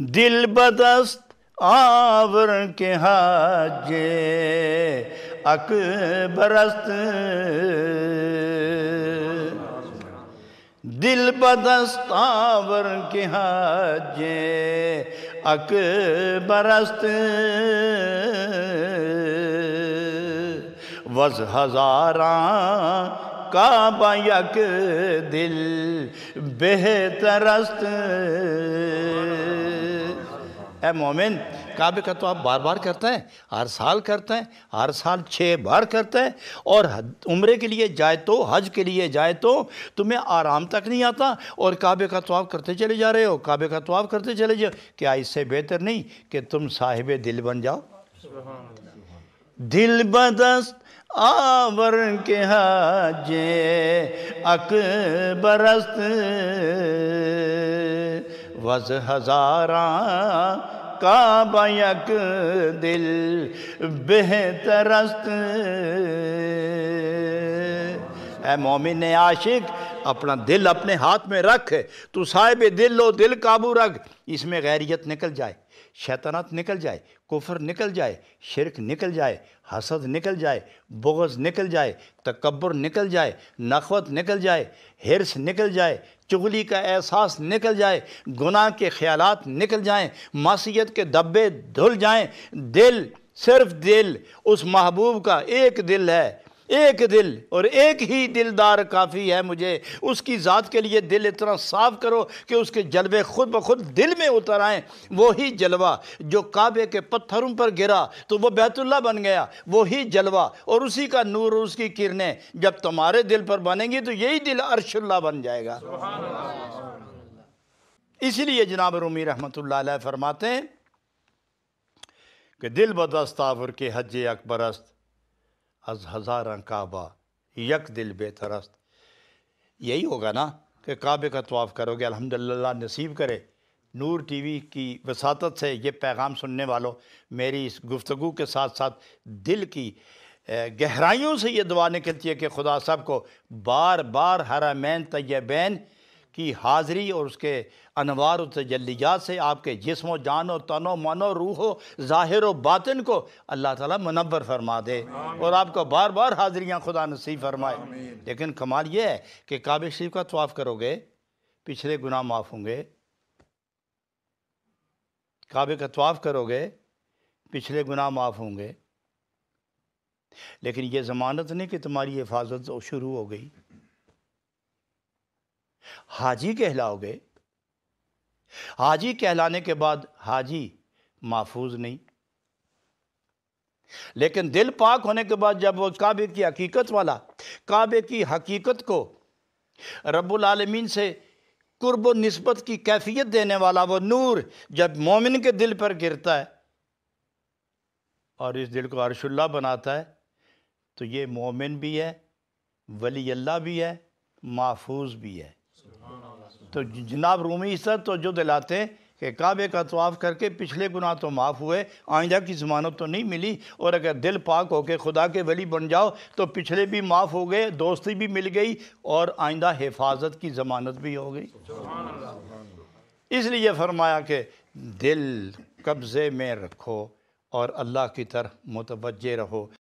दिल बदस्त आवर के हाजे अकबरस्त दिल बदस्त आवर के हाजे अकबरस्त वज हजारा का बयक दिल बेहतरस्त ए मोमिन काबे का तो आप बार बार करते हैं हर साल करते हैं हर साल छः बार करते हैं और उम्र के लिए जाए तो हज के लिए जाए तो तुम्हें आराम तक नहीं आता और काबे का तो आप करते चले जा रहे हो काबे का तो आप करते चले जाओ क्या इससे बेहतर नहीं कि तुम साहिब दिल बन जाओ दिल बदस्त आवर के हाजे अकबरस्त वज हजारा का बयक दिल बेहतरस्त ए मोमिन आशिक अपना दिल अपने हाथ में रख तू साहिब दिल लो दिल काबू रख इसमें गैरियत निकल जाए शैतानात निकल जाए कुफर निकल जाए शिरक निकल जाए हसद निकल जाए बुगज़ निकल जाए तकबर निकल जाए नखवत निकल जाए हिरस निकल जाए चुगली का एहसास निकल जाए गुनाह के ख्याल निकल जाएँ मासीत के दब्बे धुल जाएँ दिल सिर्फ दिल उस महबूब का एक दिल है एक दिल और एक ही दिलदार काफ़ी है मुझे उसकी ज़ात के लिए दिल इतना साफ़ करो कि उसके जलवे खुद ब खुद दिल में उतर आएँ वही जलवा जो काबे के पत्थरों पर गिरा तो वह बैतुल्ला बन गया वही जलवा और उसी का नूर और उसकी किरणें जब तुम्हारे दिल पर बनेंगी तो यही दिल अर्शुल्ला बन जाएगा इसलिए जनाब रूमी रहमत ला फरमाते हैं कि दिल बदस्ताफर के हज अकबरस्त अज हज़ार काबा यक दिल बेतरस्त यही होगा ना कि काबे का तवाफ़ करोगे अल्हम्दुलिल्लाह नसीब करे नूर टी वी की वसात से ये पैगाम सुनने वालों मेरी इस गुफ्तु के साथ साथ दिल की गहराइयों से ये दुआ निकलती है कि खुदा साहब को बार बार हरा मैन तयबैन की हाज़री और उसके अनवार तजलियात से आपके जिसम जानो तनो मनो रूहो ज़ाहिर व बातिन को अल्लाह ताला मुनवर फरमा दे और आपको बार बार हाज़िरियाँ खुदा नसीब फरमाए लेकिन कमाल यह है कि काब शरीफ का तवाफ़ करोगे पिछले गुनाह माफ़ होंगे काबे का तवाफ़ करोगे पिछले गुनाह माफ़ होंगे लेकिन ये ज़मानत नहीं कि तुम्हारी हिफाजत शुरू हो गई हाजी कहलाओगे हाजी कहलाने के बाद हाजी महफूज नहीं लेकिन दिल पाक होने के बाद जब वो काबे की हकीकत वाला काबे की हकीकत को रब्बुल आलमीन से कुर्ब नस्बत की कैफियत देने वाला वो नूर जब मोमिन के दिल पर गिरता है और इस दिल को अरशुल्ला बनाता है तो ये मोमिन भी है वली अल्लाह भी है महफूज भी है तो जनाब रूमी सर तो जो दिलाते कि काबे का तवाफ़ करके पिछले गुनाह तो माफ़ हुए आइंदा की ज़मानत तो नहीं मिली और अगर दिल पाक होकर खुदा के वली बन जाओ तो पिछले भी माफ़ हो गए दोस्ती भी मिल गई और आइंदा हिफाजत की ज़मानत भी हो गई इसलिए फरमाया कि दिल कब्ज़े में रखो और अल्लाह की तरफ मुतवजह रहो